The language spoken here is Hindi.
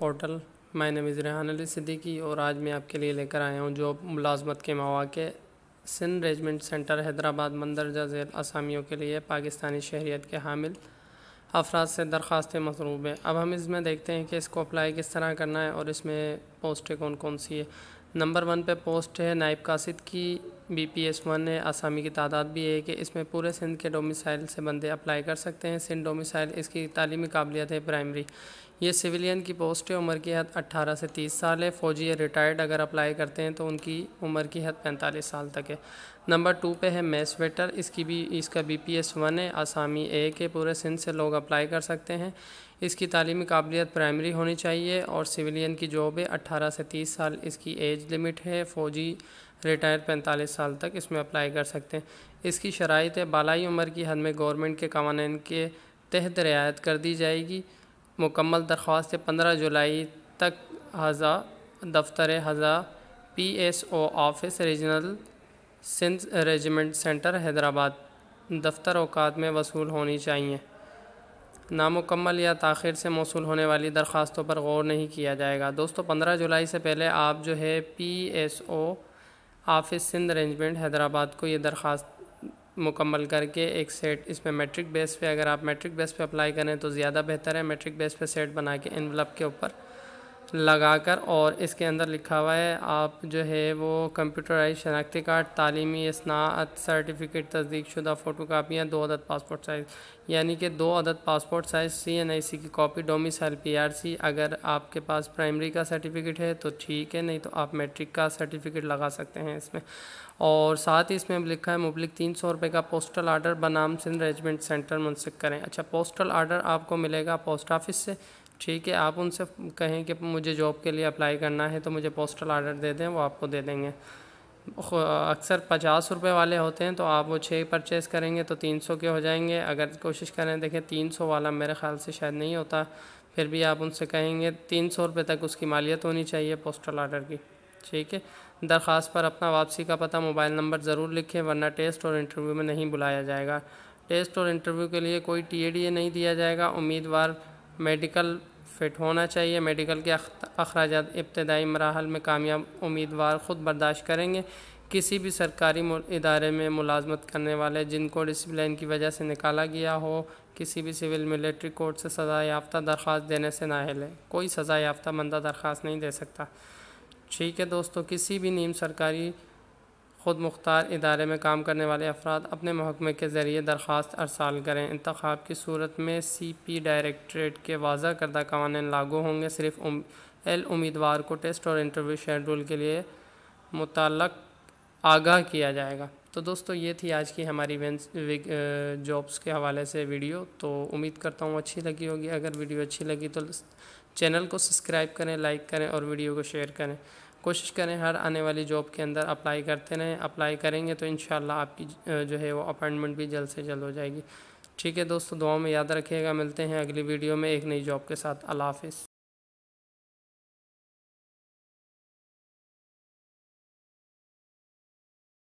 portal my name is Rehan Ali Siddiqui और आज मैं आपके लिए लेकर आया हूँ जॉब मुलाजमत के मौाक़े सिंध रेजमेंट सेंटर हैदराबाद मंदरजा जैल असामियों के लिए पाकिस्तानी शहरीत के हामिल अफराद से दरख्वास्तें मसरूब हैं अब हम इसमें देखते हैं कि इसको अप्लाई किस तरह करना है और इसमें पोस्टें कौन कौन सी है नंबर वन पर पोस्ट है नायब कासिद की बी पी एस वन है आसामी की तादाद भी है कि इसमें पूरे सिंध के डोमिसाइल से बंदे अप्लाई कर सकते हैं सिंध डोमिसाइल इसकी तालीमी काबिलियत है प्राइमरी ये सिविलियन की पोस्ट है उम्र की हद 18 से 30 साल है फ़ौजी या रिटायर्ड अगर अप्लाई करते हैं तो उनकी उम्र की हद 45 साल तक है नंबर टू पे है मैस वेटर इसकी भी इसका बी पी एस वन है आसामी ए के पूरे सिंध से लोग अप्लाई कर सकते हैं इसकी तालीमी काबिलियत प्राइमरी होनी चाहिए और सिविलियन की जॉब है अट्ठारह से तीस साल इसकी एज लिमिट है फ़ौजी रिटायर पैंतालीस साल तक इसमें अप्लाई कर सकते हैं इसकी शराइ बालाई उम्र की हद में गवर्नमेंट के कवानीन के तहत रियायत कर दी जाएगी मुकम्मल दरख्वास्त पंद्रह जुलाई तक हज़ा दफ्तर हज़ा P S O office regional Sindh regiment centre Hyderabad दफ्तर अवकात में वसूल होनी चाहिए नामुकम्मल या ताखिर से मौसू होने वाली दरख्वास्तों पर गौर नहीं किया जाएगा दोस्तों पंद्रह जुलाई से पहले आप जो है P S O office Sindh arrangement Hyderabad को ये दरख्वास्त मुकम्मल करके एक सेट इसमें मेट्रिक बेस पे अगर आप मेट्रिक बेस पे अप्लाई करें तो ज़्यादा बेहतर है मेट्रिक बेस पे सेट बना के इनवलप के ऊपर लगाकर और इसके अंदर लिखा हुआ है आप जो है वो कंप्यूटराइज शनाख्ती कार्ड तालीमी इसनात सर्टिफिकेट तस्दीक शुदा फ़ोटो कापियाँ दो अदद पासपोर्ट साइज़ यानी कि दो अदद passport size C N I C की copy domicile P R C अगर आपके पास प्राइमरी का सर्टिफिकेट है तो ठीक है नहीं तो आप मेट्रिक का सर्टिफिकेट लगा सकते हैं इसमें और साथ ही इसमें अब लिखा है मुबलिक तीन सौ रुपये का पोस्टल आर्डर बनाम सिंध रेजिमेंट सेंटर मुनसक करें अच्छा पोस्टल आर्डर आपको मिलेगा पोस्ट ऑफिस से ठीक है आप उनसे कहें कि मुझे जॉब के लिए अप्लाई करना है तो मुझे पोस्टल आर्डर दे दें वो आपको दे देंगे अक्सर पचास रुपये वाले होते हैं तो आप वो छः परचेस करेंगे तो तीन सौ के हो जाएंगे अगर कोशिश करें देखें तीन सौ वाला मेरे ख्याल से शायद नहीं होता फिर भी आप उनसे कहेंगे तीन सौ रुपये तक उसकी मालियत होनी चाहिए पोस्टल आर्डर की ठीक है दरख्वास्त पर अपना वापसी का पता मोबाइल नंबर ज़रूर लिखें वरना टेस्ट और इंटरव्यू में नहीं बुलाया जाएगा टेस्ट और इंटरव्यू के लिए कोई टी नहीं दिया जाएगा उम्मीदवार मेडिकल फिट होना चाहिए मेडिकल के अखराज इब्तदाई मराहल में कामयाब उम्मीदवार ख़ुद बर्दाश्त करेंगे किसी भी सरकारी इदारे में मुलाजमत करने वाले जिनको डिसप्लिन की वजह से निकाला गया हो किसी भी सिविल मिलिट्री कोर्ट से सज़ा याफ्ता दरख्वास्त देने से नाहल है कोई सज़ा याफ्ता मंदा दरख्वास्त नहीं दे सकता ठीक है दोस्तों किसी भी नीम सरकारी ख़ुद मुख्तार इदारे में काम करने वाले अफराद अपने महकमे के ज़रिए दरख्वास्त अरसाल करें इंतब की सूरत में सी पी डायरेक्ट्रेट के वाजा करदा कवानीन लागू होंगे सिर्फ उम, एल उम्मीदवार को टेस्ट और इंटरव्यू शेड्यूल के लिए मुतल आगाह किया जाएगा तो दोस्तों ये थी आज की हमारी वेंस जॉब्स के हवाले से वीडियो तो उम्मीद करता हूँ अच्छी लगी होगी अगर वीडियो अच्छी लगी तो चैनल को सब्सक्राइब करें लाइक करें और वीडियो को शेयर करें कोशिश करें हर आने वाली जॉब के अंदर अप्लाई करते रहें अप्लाई करेंगे तो इन आपकी जो है वो अपॉइंटमेंट भी जल्द से जल्द हो जाएगी ठीक है दोस्तों दुआ में याद रखिएगा मिलते हैं अगली वीडियो में एक नई जॉब के साथ अल्लाह हाफ़